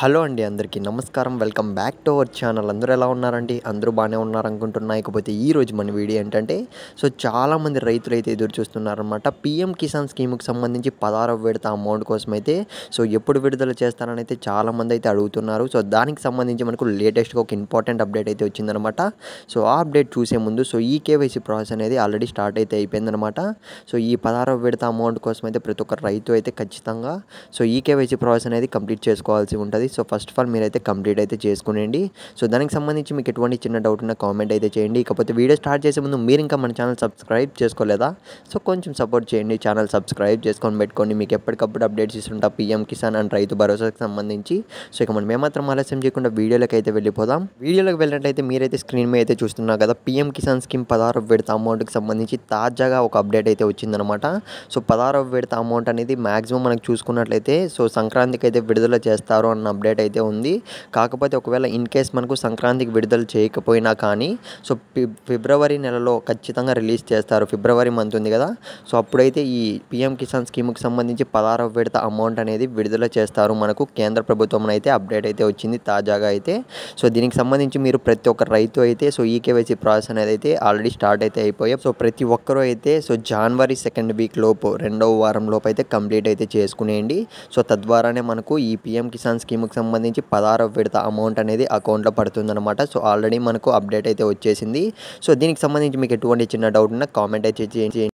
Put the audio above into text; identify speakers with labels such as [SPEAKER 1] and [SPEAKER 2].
[SPEAKER 1] hello అండి అందరికీ నమస్కారం welcome back to our channel అందరూ ఎలా ఉన్నారండి అందరూ బాగానే ఉన్నారనుకుంటున్నా ఇకపోతే ఈరోజు మన వీడియో ఏంటంటే సో చాలామంది రైతులు అయితే ఎదురు చూస్తున్నారనమాట పీఎం కిసాన్ స్కీమ్కి సంబంధించి పదహారు విడత అమౌంట్ కోసం అయితే సో ఎప్పుడు విడుదల చేస్తారని అయితే చాలామంది అయితే అడుగుతున్నారు సో దానికి సంబంధించి మనకు లేటెస్ట్గా ఒక ఇంపార్టెంట్ అప్డేట్ అయితే వచ్చిందనమాట సో ఆ అప్డేట్ చూసే ముందు సో ఈ కేవైసీ ప్రాసెస్ అనేది ఆల్రెడీ స్టార్ట్ అయితే అయిపోయిందనమాట సో ఈ పదహారు విడత అమౌంట్ కోసం అయితే ప్రతి ఒక్క రైతు అయితే ఖచ్చితంగా సో ఈ కేవైసీ ప్రాసెస్ అనేది కంప్లీట్ చేసుకోవాల్సి ఉంటుంది సో ఫస్ట్ ఆఫ్ ఆల్ మీరైతే కంప్లీట్ అయితే చేసుకునేండి సో దానికి సంబంధించి మీకు ఎటువంటి చిన్న డౌట్ ఉన్న కామెంట్ అయితే చేయండి ఇకపోతే వీడియో స్టార్ట్ చేసే ముందు మీరు ఇంకా మన ఛానల్ సబ్స్క్రైబ్ చేసుకోలేదా సో కొంచెం సపోర్ట్ చేయండి ఛానల్ సబ్స్క్రైబ్ చేసుకొని పెట్టుకోండి మీకు ఎప్పటికప్పుడు అప్డేట్స్ ఇస్తుంటా పీఎం కిసాన్ అండ్ రైతు భరోసాకి సంబంధించి సో ఇక మనం ఏమాత్రం ఆలస్యం చేయకుండా వీడియోలోకి అయితే వెళ్ళిపోదాం వీడియోలోకి వెళ్ళినట్లయితే మీరైతే స్క్రీన్ మీద అయితే చూస్తున్నారు కదా పీఎం కిసాన్ స్కీమ్ పదహారు విడత అమౌంట్కి సంబంధించి తాజాగా ఒక అప్డేట్ అయితే వచ్చిందనమాట సో పదహారు విడత అమౌంట్ అనేది మ్యాక్సిమం మనకు చూసుకున్నట్లయితే సో సంక్రాంతికి అయితే విడుదల చేస్తారు అన్న అప్డేట్ అయితే ఉంది కాకపోతే ఒకవేళ ఇన్ కేస్ మనకు సంక్రాంతికి విడుదల చేయకపోయినా కానీ సో ఫిబ్రవరి నెలలో ఖచ్చితంగా రిలీజ్ చేస్తారు ఫిబ్రవరి మంత్ ఉంది కదా సో అప్పుడైతే ఈ పిఎం కిసాన్ స్కీమ్కి సంబంధించి పదహారవ విడత అమౌంట్ అనేది విడుదల చేస్తారు మనకు కేంద్ర ప్రభుత్వం అయితే అప్డేట్ అయితే వచ్చింది తాజాగా అయితే సో దీనికి సంబంధించి మీరు ప్రతి ఒక్క రైతు అయితే సో ఈ కేవైసీ ప్రాసెస్ అనేది అయితే ఆల్రెడీ స్టార్ట్ అయితే అయిపోయాయి సో ప్రతి ఒక్కరూ అయితే సో జనవరి సెకండ్ వీక్ లోపు రెండవ వారం లోపు అయితే కంప్లీట్ అయితే చేసుకునేయండి సో తద్వారానే మనకు ఈ పిఎం కిసాన్ స్కీమ్ మనకు సంబంధించి పదహారు విడత అమౌంట్ అనేది అకౌంట్లో పడుతుందన్నమాట సో ఆల్రెడీ మనకు అప్డేట్ అయితే వచ్చేసింది సో దీనికి సంబంధించి మీకు ఎటువంటి చిన్న డౌట్ ఉన్నా కామెంట్ అయితే